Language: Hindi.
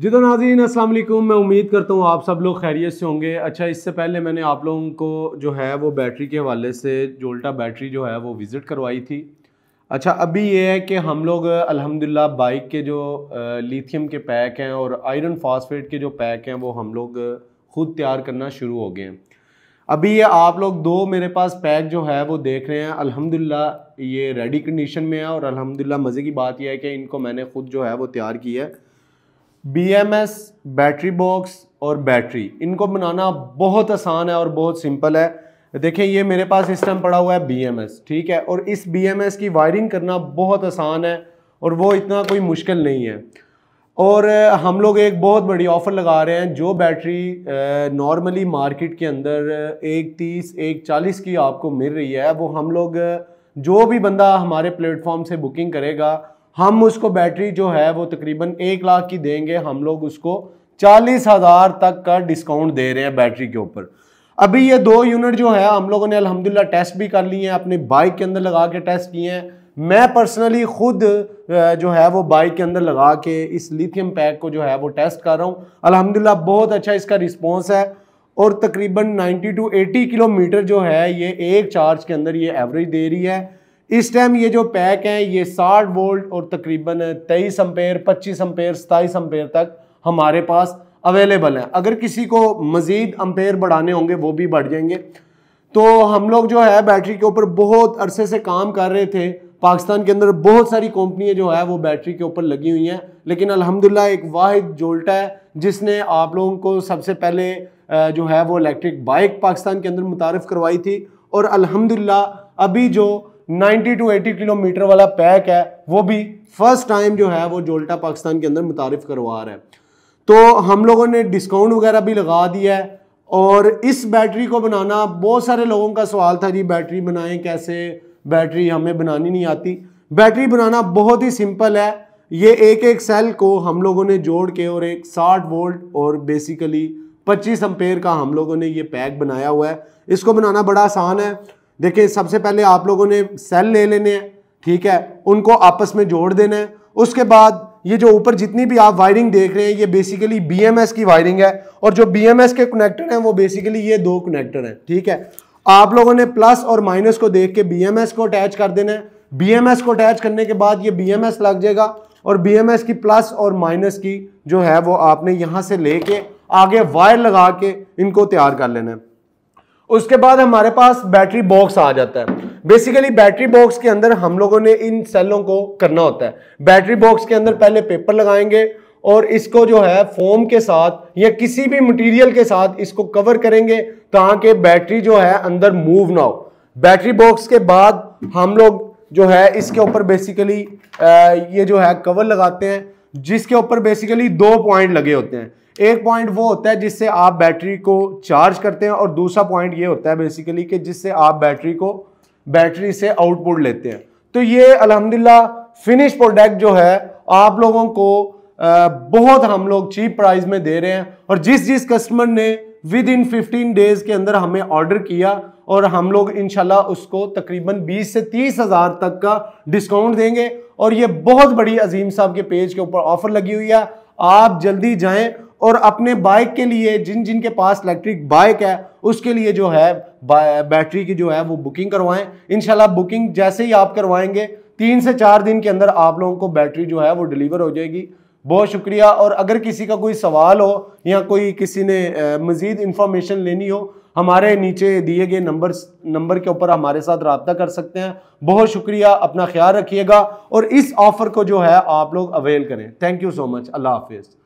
तो नाजीन असलम मैं उम्मीद करता हूँ आप सब लोग खैरियत से होंगे अच्छा इससे पहले मैंने आप लोगों को जो है वो बैटरी के हवाले से जोल्टा बैटरी जो है वो विज़िट करवाई थी अच्छा अभी ये है कि हम लोग अल्हम्दुलिल्लाह बाइक के जो लिथियम के पैक हैं और आयरन फास्फेट के जो पैक हैं वो हम लोग ख़ुद तैयार करना शुरू हो गए हैं अभी ये आप लोग दो मेरे पास पैक जो है वो देख रहे हैं अलहमदिल्ला ये रेडी कंडीशन में है और अलहमदिल्ला मज़े की बात यह है कि इनको मैंने ख़ुद जो है वो तैयार किया है बीएमएस बैटरी बॉक्स और बैटरी इनको बनाना बहुत आसान है और बहुत सिंपल है देखें ये मेरे पास टाइम पड़ा हुआ है बीएमएस ठीक है और इस बीएमएस की वायरिंग करना बहुत आसान है और वो इतना कोई मुश्किल नहीं है और हम लोग एक बहुत बड़ी ऑफ़र लगा रहे हैं जो बैटरी नॉर्मली मार्केट के अंदर एक तीस एक चालीस की आपको मिल रही है वो हम लोग जो भी बंदा हमारे प्लेटफॉर्म से बुकिंग करेगा हम उसको बैटरी जो है वो तकरीबन एक लाख की देंगे हम लोग उसको चालीस हज़ार तक का डिस्काउंट दे रहे हैं बैटरी के ऊपर अभी ये दो यूनिट जो है हम लोगों ने अल्हम्दुलिल्लाह टेस्ट भी कर लिए हैं अपनी बाइक के अंदर लगा के टेस्ट किए हैं मैं पर्सनली खुद जो है वो बाइक के अंदर लगा के इस लिथियम पैक को जो है वो टेस्ट कर रहा हूँ अलहमदिल्ला बहुत अच्छा इसका रिस्पॉन्स है और तकरीबन 90 टू 80 किलोमीटर जो है ये एक चार्ज के अंदर ये एवरेज दे रही है इस टाइम ये जो पैक हैं ये 60 वोल्ट और तकरीबन 23 अम्पेयर 25 अम्पेयर 27 अम्पेयर तक हमारे पास अवेलेबल हैं अगर किसी को मज़ीद अम्पेयर बढ़ाने होंगे वो भी बढ़ जाएंगे तो हम लोग जो है बैटरी के ऊपर बहुत अरसे से काम कर रहे थे पाकिस्तान के अंदर बहुत सारी कंपनियां जो है वो बैटरी के ऊपर लगी हुई हैं लेकिन अल्हम्दुलिल्लाह एक वाहिद जोल्टा है जिसने आप लोगों को सबसे पहले जो है वो इलेक्ट्रिक बाइक पाकिस्तान के अंदर मुतारफ़ करवाई थी और अल्हम्दुलिल्लाह अभी जो 90 टू 80 किलोमीटर वाला पैक है वो भी फर्स्ट टाइम जो है वो जोल्टा पाकिस्तान के अंदर मुतारफ़ करवा रहा है तो हम लोगों ने डिस्काउंट वगैरह भी लगा दिया है और इस बैटरी को बनाना बहुत सारे लोगों का सवाल था जी बैटरी बनाएं कैसे बैटरी हमें बनानी नहीं आती बैटरी बनाना बहुत ही सिंपल है ये एक एक सेल को हम लोगों ने जोड़ के और एक 60 वोल्ट और बेसिकली 25 अम्पेयर का हम लोगों ने ये पैक बनाया हुआ है इसको बनाना बड़ा आसान है देखिए सबसे पहले आप लोगों ने सेल ले लेने हैं ठीक है उनको आपस में जोड़ देना है उसके बाद ये जो ऊपर जितनी भी आप वायरिंग देख रहे हैं ये बेसिकली बीएमएस की वायरिंग है और जो बीएमएस के कनेक्टर हैं वो बेसिकली ये दो कनेक्टर हैं ठीक है आप लोगों ने प्लस और माइनस को देख के बीएमएस को अटैच कर देना है बीएमएस को अटैच करने के बाद ये बीएमएस लग जाएगा और बीएमएस की प्लस और माइनस की जो है वो आपने यहाँ से लेके आगे वायर लगा के इनको तैयार कर लेना है उसके बाद हमारे पास बैटरी बॉक्स आ जाता है बेसिकली बैटरी बॉक्स के अंदर हम लोगों ने इन सेलों को करना होता है बैटरी बॉक्स के अंदर पहले पेपर लगाएंगे और इसको जो है फोम के साथ या किसी भी मटेरियल के साथ इसको कवर करेंगे ताकि बैटरी जो है अंदर मूव ना हो बैटरी बॉक्स के बाद हम लोग जो है इसके ऊपर बेसिकली ये जो है कवर लगाते हैं जिसके ऊपर बेसिकली दो पॉइंट लगे होते हैं एक पॉइंट वो होता है जिससे आप बैटरी को चार्ज करते हैं और दूसरा पॉइंट ये होता है बेसिकली कि जिससे आप बैटरी को बैटरी से आउटपुट लेते हैं तो ये अलहमदिल्ला फिनिश प्रोडक्ट जो है आप लोगों को बहुत हम लोग चीप प्राइस में दे रहे हैं और जिस जिस कस्टमर ने विद इन फिफ्टीन डेज के अंदर हमें ऑर्डर किया और हम लोग इनशाला उसको तकरीबन बीस से तीस हज़ार तक का डिस्काउंट देंगे और ये बहुत बड़ी अजीम साहब के पेज के ऊपर ऑफर लगी हुई है आप जल्दी जाएं और अपने बाइक के लिए जिन जिन के पास इलेक्ट्रिक बाइक है उसके लिए जो है बैटरी की जो है वो बुकिंग करवाएं इनशाला बुकिंग जैसे ही आप करवाएंगे तीन से चार दिन के अंदर आप लोगों को बैटरी जो है वो डिलीवर हो जाएगी बहुत शुक्रिया और अगर किसी का कोई सवाल हो या कोई किसी ने मज़ीद इंफॉर्मेशन लेनी हो हमारे नीचे दिए गए नंबर नंबर के ऊपर हमारे साथ रबता कर सकते हैं बहुत शुक्रिया अपना ख्याल रखिएगा और इस ऑफर को जो है आप लोग अवेल करें thank you so much Allah हाफिज़